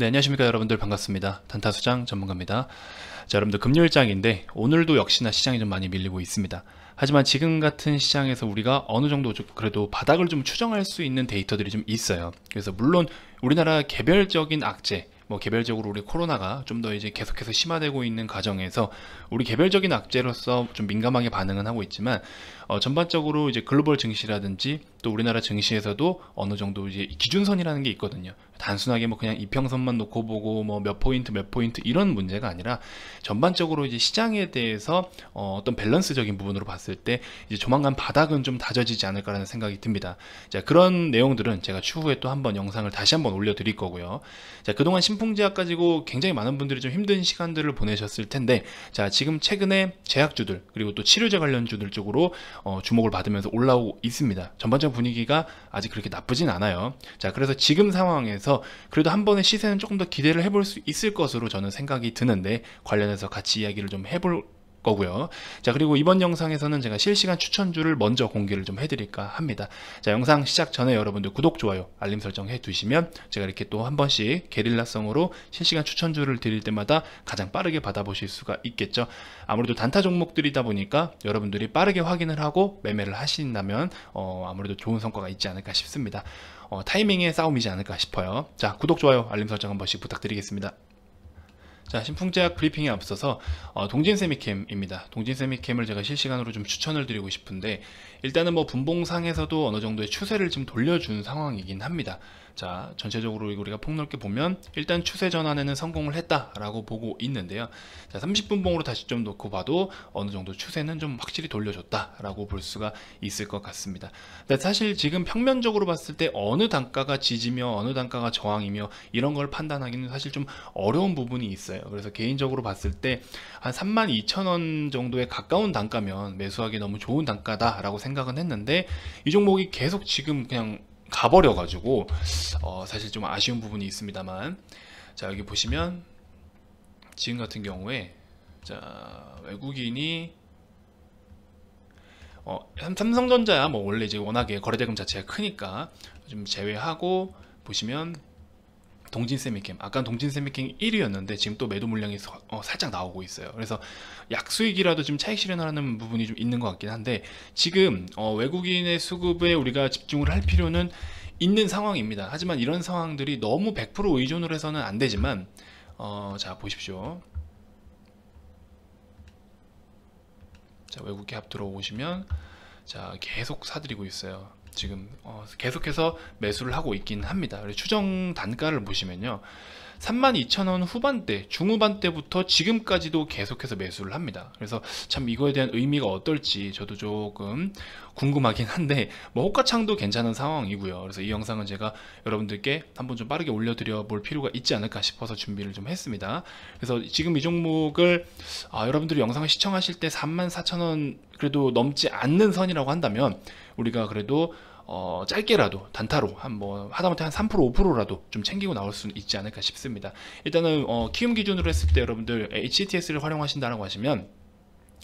네, 안녕하십니까 여러분들 반갑습니다. 단타수장 전문가입니다. 자, 여러분들 금요일장인데 오늘도 역시나 시장이 좀 많이 밀리고 있습니다. 하지만 지금 같은 시장에서 우리가 어느 정도 그래도 바닥을 좀 추정할 수 있는 데이터들이 좀 있어요. 그래서 물론 우리나라 개별적인 악재 뭐 개별적으로 우리 코로나가 좀 더 이제 계속해서 심화되고 있는 과정에서 우리 개별적인 악재로서 좀 민감하게 반응은 하고 있지만 어, 전반적으로 이제 글로벌 증시라든지 또 우리나라 증시에서도 어느 정도 이제 기준선이라는 게 있거든요. 단순하게 뭐 그냥 이평선만 놓고 보고 뭐 몇 포인트 몇 포인트 이런 문제가 아니라 전반적으로 이제 시장에 대해서 어, 떤 밸런스적인 부분으로 봤을 때 이제 조만간 바닥은 좀 다져지지 않을까라는 생각이 듭니다. 자 그런 내용들은 제가 추후에 또 한번 영상을 다시 한번 올려드릴 거고요. 자 그동안 신풍제약 가지고 굉장히 많은 분들이 좀 힘든 시간들을 보내셨을 텐데 자 지금 최근에 제약주들 그리고 또 치료제 관련주들 쪽으로 어, 주목을 받으면서 올라오고 있습니다. 전반적 분위기가 아직 그렇게 나쁘진 않아요. 자 그래서 지금 상황에서 그래서 그래도 한 번의 시세는 조금 더 기대를 해볼 수 있을 것으로 저는 생각이 드는데 관련해서 같이 이야기를 좀 해볼 거고요. 자 그리고 이번 영상에서는 제가 실시간 추천주를 먼저 공개를 좀 해드릴까 합니다. 자 영상 시작 전에 여러분들 구독, 좋아요, 알림 설정 해두시면 제가 이렇게 또 한 번씩 게릴라성으로 실시간 추천주를 드릴 때마다 가장 빠르게 받아보실 수가 있겠죠. 아무래도 단타 종목들이다 보니까 여러분들이 빠르게 확인을 하고 매매를 하신다면 어, 아무래도 좋은 성과가 있지 않을까 싶습니다. 어, 타이밍의 싸움이지 않을까 싶어요. 자 구독, 좋아요, 알림 설정 한 번씩 부탁드리겠습니다. 자, 신풍제약 브리핑에 앞서서 어, 동진 세미캠입니다. 동진 세미캠을 제가 실시간으로 좀 추천을 드리고 싶은데 일단은 뭐 분봉상에서도 어느 정도의 추세를 지 돌려준 상황이긴 합니다. 자 전체적으로 우리가 폭넓게 보면 일단 추세 전환에는 성공을 했다라고 보고 있는데요 자 30분 봉으로 다시 좀 놓고 봐도 어느 정도 추세는 좀 확실히 돌려줬다라고 볼 수가 있을 것 같습니다 사실 지금 평면적으로 봤을 때 어느 단가가 지지며 어느 단가가 저항이며 이런 걸 판단하기는 사실 좀 어려운 부분이 있어요 그래서 개인적으로 봤을 때 한 32,000원 정도에 가까운 단가면 매수하기 너무 좋은 단가다라고 생각은 했는데 이 종목이 계속 지금 그냥 가버려가지고 어, 사실 좀 아쉬운 부분이 있습니다만 자 여기 보시면 지금 같은 경우에 자 외국인이 어, 삼성전자야 뭐 원래 이제 워낙에 거래대금 자체가 크니까 좀 제외하고 보시면 동진세미캠 아까 동진세미캠 1위였는데 지금 또 매도 물량이 서, 어, 살짝 나오고 있어요 그래서 약수익이라도 지금 차익 실현하는 부분이 좀 있는 것 같긴 한데 지금 어, 외국인의 수급에 우리가 집중을 할 필요는 있는 상황입니다 하지만 이런 상황들이 너무 100% 의존을 해서는 안 되지만 어, 자 보십시오 자 외국계 합 들어오시면 자 계속 사드리고 있어요 지금 어, 계속해서 매수를 하고 있긴 합니다. 추정 단가를 보시면요. 32,000원 후반대, 중후반대부터 지금까지도 계속해서 매수를 합니다. 그래서 참 이거에 대한 의미가 어떨지 저도 조금 궁금하긴 한데 뭐 호가창도 괜찮은 상황이고요. 그래서 이 영상은 제가 여러분들께 한번 좀 빠르게 올려드려 볼 필요가 있지 않을까 싶어서 준비를 좀 했습니다. 그래서 지금 이 종목을 아, 여러분들이 영상을 시청하실 때 34,000원 그래도 넘지 않는 선이라고 한다면 우리가 그래도 어, 짧게라도 단타로 한뭐 하다못해 한 3% 5%라도 좀 챙기고 나올 수 있지 않을까 싶습니다. 일단은 어, 키움 기준으로 했을 때 여러분들 HTS를 활용하신다라고 하시면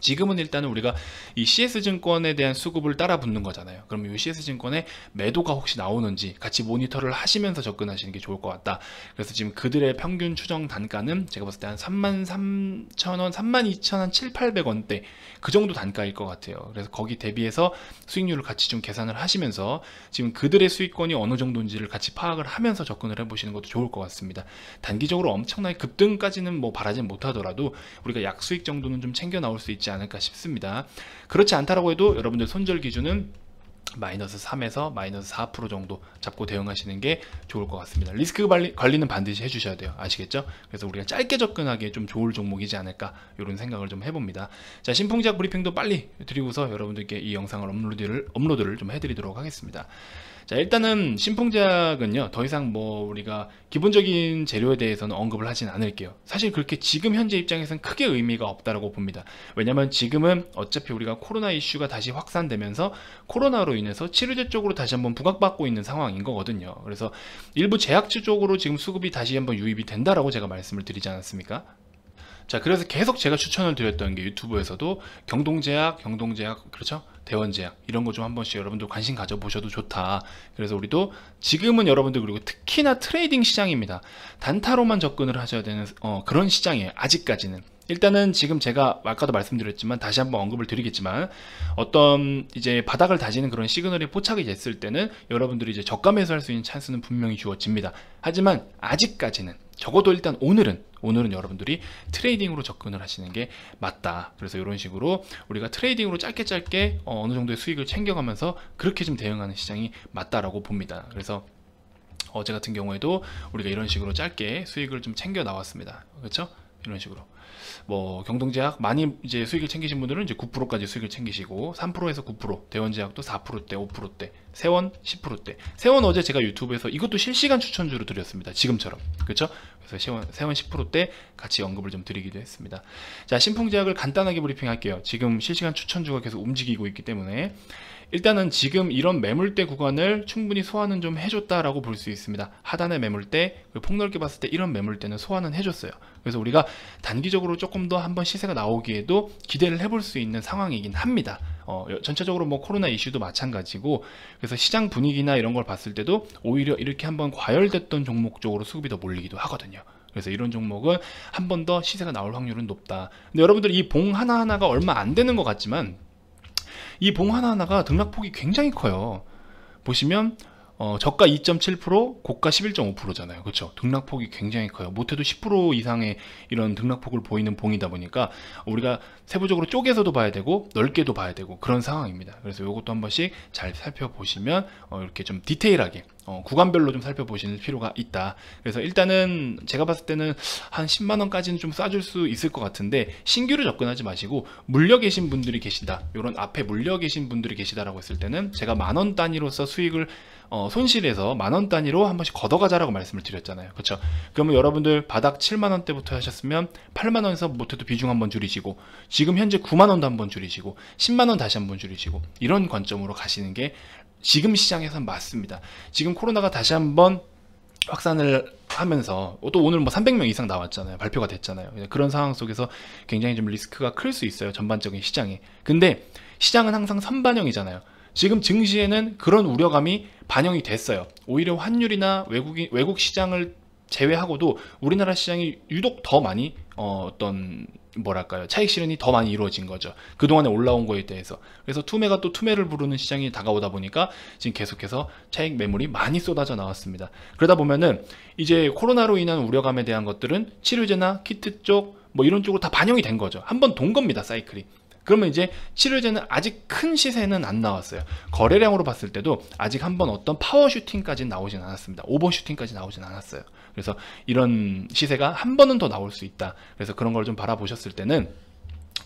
지금은 일단은 우리가 이 CS증권에 대한 수급을 따라 붙는 거잖아요. 그럼 이 CS증권에 매도가 혹시 나오는지 같이 모니터를 하시면서 접근하시는 게 좋을 것 같다. 그래서 지금 그들의 평균 추정 단가는 제가 봤을 때 한3 3 0 0 0 원, 3만 2천 한 7, 800원대 그 정도 단가일 것 같아요. 그래서 거기 대비해서 수익률을 같이 좀 계산을 하시면서 지금 그들의 수익권이 어느 정도인지를 같이 파악을 하면서 접근을 해보시는 것도 좋을 것 같습니다. 단기적으로 엄청나게 급등까지는 뭐 바라진 못하더라도 우리가 약수익 정도는 좀 챙겨 나올 수 있지 있지 않을까 싶습니다 그렇지 않다라고 해도 여러분들 손절 기준은 마이너스 3에서 마이너스 4% 정도 잡고 대응하시는 게 좋을 것 같습니다. 리스크 관리, 는 반드시 해주셔야 돼요. 아시겠죠? 그래서 우리가 짧게 접근하기에 좀 좋을 종목이지 않을까 이런 생각을 좀 해봅니다. 자 신풍작 브리핑도 빨리 드리고서 여러분들께 이 영상을 업로드를, 업로드를 좀 해드리도록 하겠습니다. 자 일단은 신풍작은요 더 이상 뭐 우리가 기본적인 재료에 대해서는 언급을 하진 않을게요 사실 그렇게 지금 현재 입장에선 크게 의미가 없다라고 봅니다 왜냐면 지금은 어차피 우리가 코로나 이슈가 다시 확산되면서 코로나로 인해서 치료제 쪽으로 다시 한번 부각받고 있는 상황인 거거든요 그래서 일부 제약주 쪽으로 지금 수급이 다시 한번 유입이 된다라고 제가 말씀을 드리지 않았습니까 자, 그래서 계속 제가 추천을 드렸던 게 유튜브에서도 경동제약, 경동제약, 그렇죠? 대원제약 이런 거 좀 한 번씩 여러분들 관심 가져보셔도 좋다. 그래서 우리도 지금은 여러분들 그리고 특히나 트레이딩 시장입니다. 단타로만 접근을 하셔야 되는 어, 그런 시장이에요. 아직까지는. 일단은 지금 제가 아까도 말씀드렸지만 다시 한번 언급을 드리겠지만 어떤 이제 바닥을 다지는 그런 시그널이 포착이 됐을 때는 여러분들이 이제 적감에서 할 수 있는 찬스는 분명히 주어집니다. 하지만 아직까지는 적어도 일단 오늘은 오늘은 여러분들이 트레이딩으로 접근을 하시는 게 맞다 그래서 이런 식으로 우리가 트레이딩으로 짧게 짧게 어, 어느 정도의 수익을 챙겨가면서 그렇게 좀 대응하는 시장이 맞다라고 봅니다 그래서 어제 같은 경우에도 우리가 이런 식으로 짧게 수익을 좀 챙겨 나왔습니다 그렇죠 이런 식으로 뭐 경동제약 많이 이제 수익을 챙기신 분들은 이제 9%까지 수익을 챙기시고 3%에서 9% 대원제약도 4%대 5%대 세원 10%대 세원 어제 제가 유튜브에서 이것도 실시간 추천주로 드렸습니다 지금처럼 그렇죠 그래서 세원, 세원 10%대 같이 언급을 좀 드리기도 했습니다 자 신풍제약을 간단하게 브리핑할게요 지금 실시간 추천주가 계속 움직이고 있기 때문에 일단은 지금 이런 매물대 구간을 충분히 소화는 좀 해줬다라고 볼 수 있습니다. 하단의 매물대, 그 폭넓게 봤을 때 이런 매물대는 소화는 해줬어요. 그래서 우리가 단기적으로 조금 더 한번 시세가 나오기에도 기대를 해볼 수 있는 상황이긴 합니다. 어, 전체적으로 뭐 코로나 이슈도 마찬가지고 그래서 시장 분위기나 이런 걸 봤을 때도 오히려 이렇게 한번 과열됐던 종목 쪽으로 수급이 더 몰리기도 하거든요. 그래서 이런 종목은 한번 더 시세가 나올 확률은 높다. 근데 여러분들 이 봉 하나하나가 얼마 안 되는 것 같지만 이봉 하나하나가 등락폭이 굉장히 커요. 보시면 어, 저가 2.7% 고가 11.5%잖아요 그쵸 그렇죠? 등락폭이 굉장히 커요 못해도 10% 이상의 이런 등락폭을 보이는 봉이다 보니까 우리가 세부적으로 쪼개서도 봐야 되고 넓게도 봐야 되고 그런 상황입니다 그래서 이것도 한 번씩 잘 살펴보시면 어, 이렇게 좀 디테일하게 어, 구간별로 좀 살펴보실 필요가 있다. 그래서 일단은 제가 봤을 때는 한 10만 원까지는 좀 싸줄 수 있을 것 같은데 신규로 접근하지 마시고 물려 계신 분들이 계신다. 요런 앞에 물려 계신 분들이 계시다라고 했을 때는 제가 만원 단위로서 수익을 어, 손실해서만원 단위로 한 번씩 걷어가자라고 말씀을 드렸잖아요. 그렇죠? 그러면 여러분들 바닥 7만 원대부터 하셨으면 8만 원에서 못해도 비중 한 번 줄이시고 지금 현재 9만 원도 한 번 줄이시고 10만 원 다시 한 번 줄이시고 이런 관점으로 가시는 게 지금 시장에선 맞습니다. 지금 코로나가 다시 한번 확산을 하면서 또 오늘 뭐 300명 이상 나왔잖아요. 발표가 됐잖아요. 그런 상황 속에서 굉장히 좀 리스크가 클 수 있어요. 전반적인 시장이. 근데 시장은 항상 선반영이잖아요. 지금 증시에는 그런 우려감이 반영이 됐어요. 오히려 환율이나 외국인 외국 시장을 제외하고도 우리나라 시장이 유독 더 많이 어, 어떤 뭐랄까요 차익 실현이 더 많이 이루어진 거죠 그동안에 올라온 거에 대해서 그래서 투매가 또 투매를 부르는 시장이 다가오다 보니까 지금 계속해서 차익 매물이 많이 쏟아져 나왔습니다 그러다 보면은 이제 코로나로 인한 우려감에 대한 것들은 치료제나 키트 쪽 뭐 이런 쪽으로 다 반영이 된 거죠 한번돈 겁니다 사이클이 그러면 이제 치료제는 아직 큰 시세는 안 나왔어요. 거래량으로 봤을 때도 아직 한번 어떤 파워슈팅까지 나오진 않았습니다. 오버슈팅까지 나오진 않았어요. 그래서 이런 시세가 한 번은 더 나올 수 있다. 그래서 그런 걸 좀 바라보셨을 때는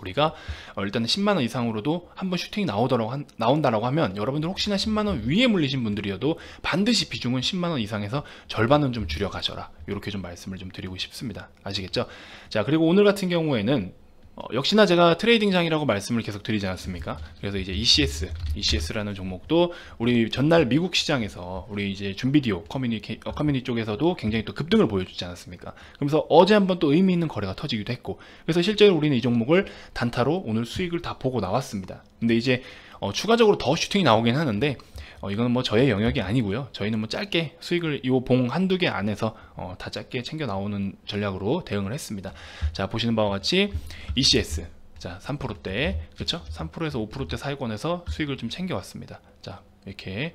우리가 어, 일단 10만원 이상으로도 한 번 슈팅이 나오더라고 한, 나온다라고 하면 여러분들 혹시나 10만원 위에 물리신 분들이어도 반드시 비중은 10만원 이상에서 절반은 좀 줄여 가셔라 이렇게 좀 말씀을 좀 드리고 싶습니다 아시겠죠 자 그리고 오늘 같은 경우에는 어, 역시나 제가 트레이딩장이라고 말씀을 계속 드리지 않았습니까? 그래서 이제 ECS, ECS라는 종목도 우리 전날 미국 시장에서 우리 이제 준비디오 커뮤니티 어, 커뮤니 티 쪽에서도 굉장히 또 급등을 보여주지 않았습니까? 그러면서 어제 한번 또 의미 있는 거래가 터지기도 했고, 그래서 실제로 우리는 이 종목을 단타로 오늘 수익을 다 보고 나왔습니다. 근데 이제 어, 추가적으로 더 슈팅이 나오긴 하는데 어, 이거는 뭐 저의 영역이 아니고요. 저희는 뭐 짧게 수익을 이 봉 한두 개 안에서 어, 다 짧게 챙겨 나오는 전략으로 대응을 했습니다. 자 보시는 바와 같이 ECS 자 3%대 그렇죠? 3%에서 5%대 사이권에서 수익을 좀 챙겨왔습니다. 자 이렇게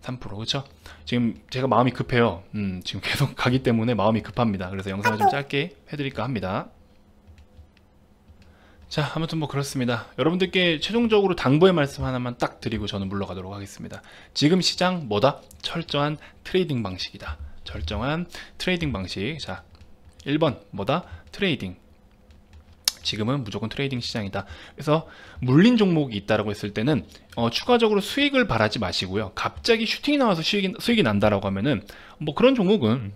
3% 그렇죠? 지금 제가 마음이 급해요. 음, 지금 계속 가기 때문에 마음이 급합니다. 그래서 영상을 좀 짧게 해드릴까 합니다. 자 아무튼 뭐 그렇습니다 여러분들께 최종적으로 당부의 말씀 하나만 딱 드리고 저는 물러가도록 하겠습니다 지금 시장 뭐다? 철저한 트레이딩 방식이다 절정한 트레이딩 방식 자 1번 뭐다? 트레이딩 지금은 무조건 트레이딩 시장이다 그래서 물린 종목이 있다라고 했을 때는 어, 추가적으로 수익을 바라지 마시고요 갑자기 슈팅이 나와서 수익이, 수익이 난다라고 하면은 뭐 그런 종목은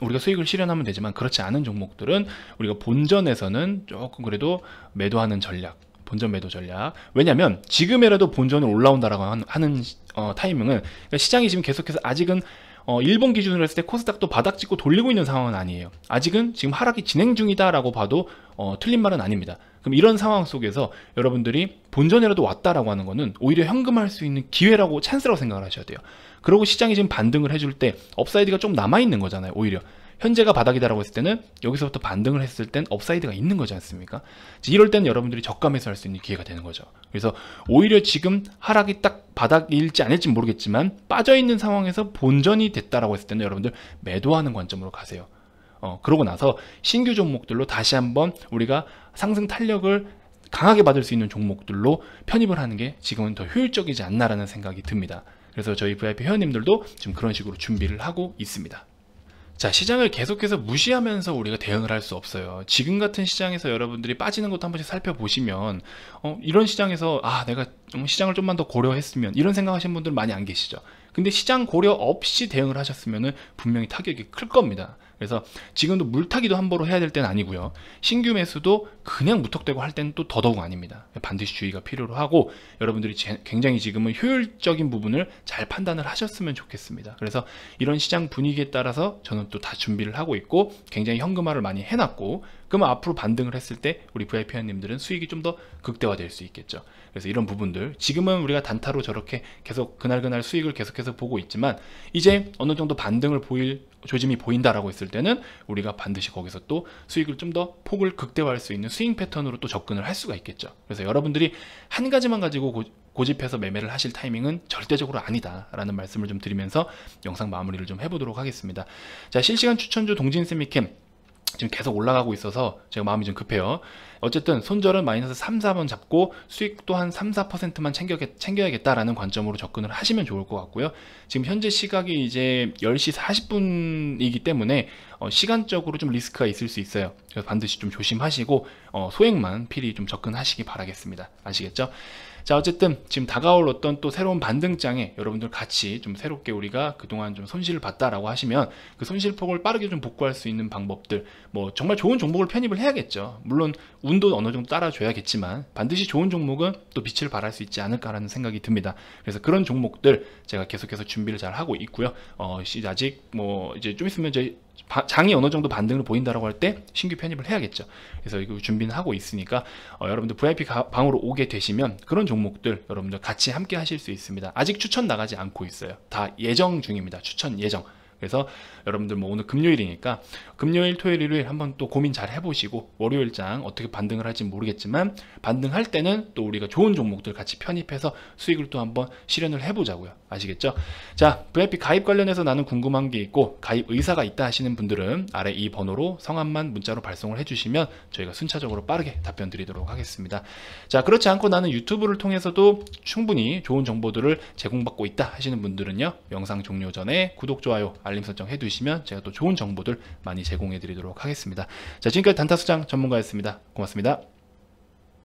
우리가 수익을 실현하면 되지만 그렇지 않은 종목들은 우리가 본전에서는 조금 그래도 매도하는 전략 본전 매도 전략 왜냐면 하 지금이라도 본전을 올라온다라고 하는 어, 타이밍은 그러니까 시장이 지금 계속해서 아직은 어, 일본 기준으로 했을 때 코스닥도 바닥 찍고 돌리고 있는 상황은 아니에요 아직은 지금 하락이 진행 중이다라고 봐도 어, 틀린 말은 아닙니다 그럼 이런 상황 속에서 여러분들이 본전이라도 왔다라고 하는 거는 오히려 현금할 수 있는 기회라고 찬스라고 생각을 하셔야 돼요. 그러고 시장이 지금 반등을 해줄 때 업사이드가 좀 남아있는 거잖아요. 오히려 현재가 바닥이다라고 했을 때는 여기서부터 반등을 했을 땐 업사이드가 있는 거지 않습니까? 이럴 때는 여러분들이 적감해서 할 수 있는 기회가 되는 거죠. 그래서 오히려 지금 하락이 딱 바닥일지 아닐지 모르겠지만 빠져있는 상황에서 본전이 됐다라고 했을 때는 여러분들 매도하는 관점으로 가세요. 어, 그러고 나서 신규 종목들로 다시 한번 우리가 상승 탄력을 강하게 받을 수 있는 종목들로 편입을 하는 게 지금은 더 효율적이지 않나라는 생각이 듭니다. 그래서 저희 VIP 회원님들도 지금 그런 식으로 준비를 하고 있습니다. 자 시장을 계속해서 무시하면서 우리가 대응을 할 수 없어요 지금 같은 시장에서 여러분들이 빠지는 것도 한 번씩 살펴보시면 어, 이런 시장에서 아 내가 시장을 좀만 더 고려했으면 이런 생각하시는 분들 많이 안 계시죠 근데 시장 고려 없이 대응을 하셨으면 분명히 타격이 클 겁니다. 그래서 지금도 물타기도 함부로 해야 될 때는 아니고요. 신규 매수도 그냥 무턱대고 할 때는 또 더더욱 아닙니다. 반드시 주의가 필요로 하고 여러분들이 굉장히 지금은 효율적인 부분을 잘 판단을 하셨으면 좋겠습니다. 그래서 이런 시장 분위기에 따라서 저는 또 다 준비를 하고 있고 굉장히 현금화를 많이 해놨고 그러면 앞으로 반등을 했을 때 우리 VIP 회원님들은 수익이 좀 더 극대화될 수 있겠죠. 그래서 이런 부분들 지금은 우리가 단타로 저렇게 계속 그날그날 수익을 계속해서 보고 있지만 이제 어느 정도 반등을 보일 조짐이 보인다라고 했을 때는 우리가 반드시 거기서 또 수익을 좀 더 폭을 극대화할 수 있는 스윙 패턴으로 또 접근을 할 수가 있겠죠. 그래서 여러분들이 한 가지만 가지고 고, 고집해서 매매를 하실 타이밍은 절대적으로 아니다라는 말씀을 좀 드리면서 영상 마무리를 좀 해보도록 하겠습니다. 자 실시간 추천주 동진 세미캠 지금 계속 올라가고 있어서 제가 마음이 좀 급해요. 어쨌든 손절은 마이너스 3, 4번 잡고 수익 또한 3, 4%만 챙겨, 챙겨야겠다라는 관점으로 접근을 하시면 좋을 것 같고요. 지금 현재 시각이 이제 10시 40분이기 때문에 어, 시간적으로 좀 리스크가 있을 수 있어요. 그래서 반드시 좀 조심하시고 어, 소액만 필히 좀 접근하시기 바라겠습니다. 아시겠죠? 자 어쨌든 지금 다가올 어떤 또 새로운 반등장에 여러분들 같이 좀 새롭게 우리가 그동안 좀 손실을 봤다라고 하시면 그 손실폭을 빠르게 좀 복구할 수 있는 방법들 뭐 정말 좋은 종목을 편입을 해야겠죠 물론 운도 어느 정도 따라줘야겠지만 반드시 좋은 종목은 또 빛을 발할 수 있지 않을까라는 생각이 듭니다 그래서 그런 종목들 제가 계속해서 준비를 잘 하고 있고요 어 아직 뭐 이제 좀 있으면 저희 장이 어느 정도 반등을 보인다라고 할 때 신규 편입을 해야겠죠. 그래서 이거 준비는 하고 있으니까 어, 여러분들 VIP 방으로 오게 되시면 그런 종목들 여러분들 같이 함께 하실 수 있습니다. 아직 추천 나가지 않고 있어요. 다 예정 중입니다. 추천 예정. 그래서 여러분들 뭐 오늘 금요일이니까 금요일, 토요일, 일요일 한번 또 고민 잘 해보시고 월요일장 어떻게 반등을 할지 모르겠지만 반등할 때는 또 우리가 좋은 종목들 같이 편입해서 수익을 또 한번 실현을 해보자고요. 아시겠죠? 자, VIP 가입 관련해서 나는 궁금한 게 있고 가입 의사가 있다 하시는 분들은 아래 이 번호로 성함만 문자로 발송을 해주시면 저희가 순차적으로 빠르게 답변 드리도록 하겠습니다. 자, 그렇지 않고 나는 유튜브를 통해서도 충분히 좋은 정보들을 제공받고 있다 하시는 분들은요. 영상 종료 전에 구독, 좋아요, 알림 설정 해두시면 제가 또 좋은 정보들 많이 제공해 드리도록 하겠습니다. 자, 지금까지 단타수장 전문가였습니다. 고맙습니다.